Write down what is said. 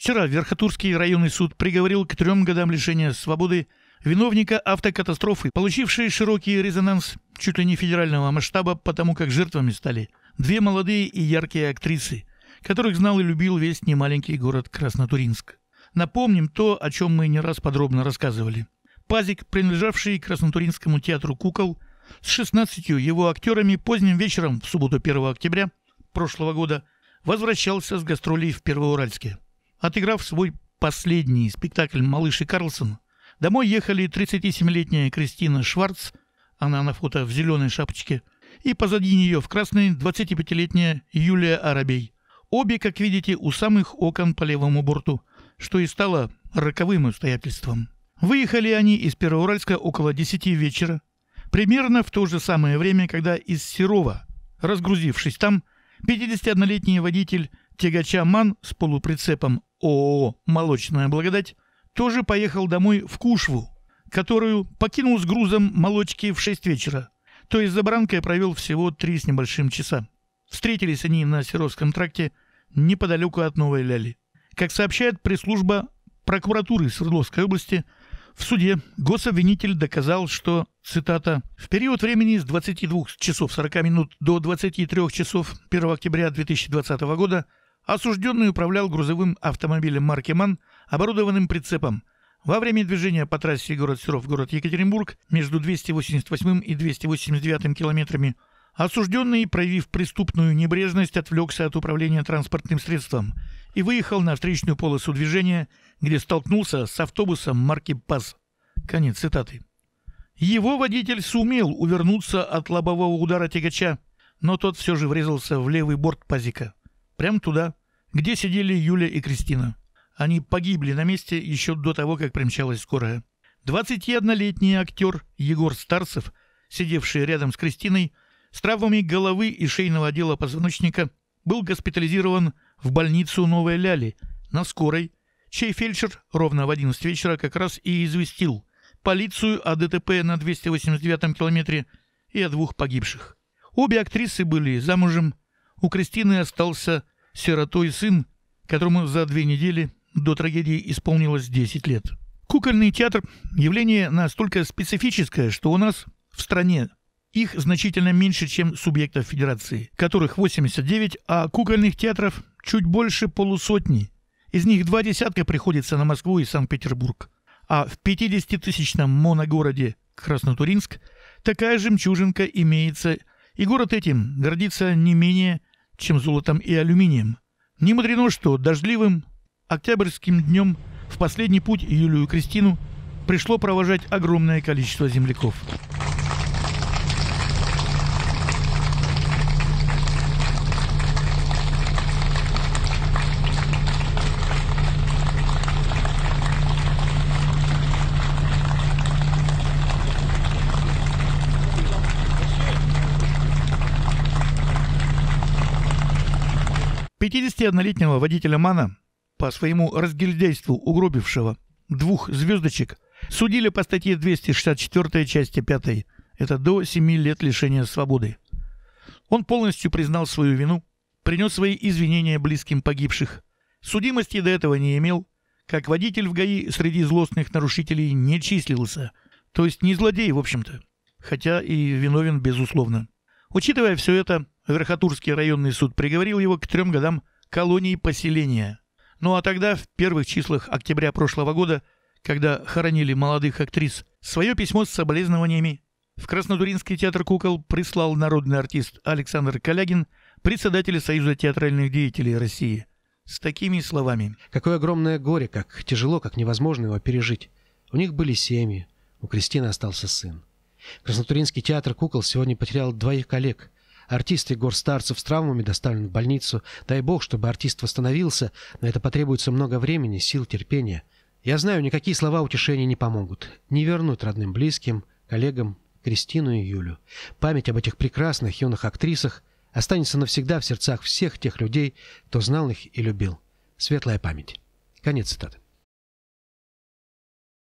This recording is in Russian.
Вчера Верхотурский районный суд приговорил к трем годам лишения свободы виновника автокатастрофы, получившей широкий резонанс чуть ли не федерального масштаба, потому как жертвами стали две молодые и яркие актрисы, которых знал и любил весь немаленький город Краснотуринск. Напомним то, о чем мы не раз подробно рассказывали. Пазик, принадлежавший Краснотуринскому театру кукол, с 16 его актерами поздним вечером в субботу 1 октября прошлого года возвращался с гастролей в Первоуральске. Отыграв свой последний спектакль «Малыш и Карлсон», домой ехали 37-летняя Кристина Шварц, она на фото в зеленой шапочке, и позади нее в красной 25-летняя Юлия Арабей. Обе, как видите, у самых окон по левому борту, что и стало роковым обстоятельством. Выехали они из Первоуральска около 10 вечера, примерно в то же самое время, когда из Серова, разгрузившись там, 51-летний водитель тягача МАН с полуприцепом ООО «Молочная благодать» тоже поехал домой в Кушву, которую покинул с грузом молочки в 6 вечера, то есть за баранкой провел всего три с небольшим часа. Встретились они на Серовском тракте неподалеку от Новой Ляли. Как сообщает пресс-служба прокуратуры Свердловской области, в суде гособвинитель доказал, что, цитата, «в период времени с 22 часов 40 минут до 23 часов 1 октября 2020 года – Осужденный управлял грузовым автомобилем марки «Ман», оборудованным прицепом. Во время движения по трассе город Серов, город Екатеринбург между 288 и 289 километрами осужденный, проявив преступную небрежность, отвлекся от управления транспортным средством и выехал на встречную полосу движения, где столкнулся с автобусом марки «ПАЗ». Конец цитаты. Его водитель сумел увернуться от лобового удара тягача, но тот все же врезался в левый борт пазика. Прямо туда, где сидели Юля и Кристина. Они погибли на месте еще до того, как примчалась скорая. 21-летний актер Егор Старцев, сидевший рядом с Кристиной, с травмами головы и шейного отдела позвоночника, был госпитализирован в больницу Новой Ляли на скорой, чей фельдшер ровно в 11 вечера как раз и известил полицию о ДТП на 289-м километре и о двух погибших. Обе актрисы были замужем, у Кристины остался сиротой сын, которому за две недели до трагедии исполнилось 10 лет. Кукольный театр – явление настолько специфическое, что у нас в стране их значительно меньше, чем субъектов федерации, которых 89, а кукольных театров чуть больше полусотни. Из них два десятка приходится на Москву и Санкт-Петербург. А в 50-тысячном моногороде Краснотуринск такая жемчужинка имеется, и город этим гордится не менее чем золотом и алюминием. Не мудрено, что дождливым октябрьским днем в последний путь Юлию Кристину пришло провожать огромное количество земляков. 51-летнего водителя МАНа, по своему разгильдейству угробившего двух звездочек, судили по статье 264 части 5. Это до 7 лет лишения свободы. Он полностью признал свою вину, принес свои извинения близким погибших. Судимости до этого не имел. Как водитель в ГАИ среди злостных нарушителей не числился. То есть не злодей, в общем-то. Хотя и виновен, безусловно. Учитывая все это, Верхотурский районный суд приговорил его к трем годам колонии поселения. Ну а тогда, в первых числах октября прошлого года, когда хоронили молодых актрис, свое письмо с соболезнованиями в Краснодуринский театр кукол прислал народный артист Александр Калягин, председатель Союза театральных деятелей России, с такими словами. «Какое огромное горе, как тяжело, как невозможно его пережить. У них были семьи, у Кристины остался сын. Краснотуринский театр кукол сегодня потерял двоих коллег, Артист Егор Старцев с травмами доставлен в больницу. Дай бог, чтобы артист восстановился, но это потребуется много времени, сил, терпения. Я знаю, никакие слова утешения не помогут. Не вернут родным, близким, коллегам, Кристину и Юлю. Память об этих прекрасных юных актрисах останется навсегда в сердцах всех тех людей, кто знал их и любил. Светлая память. Конец цитаты.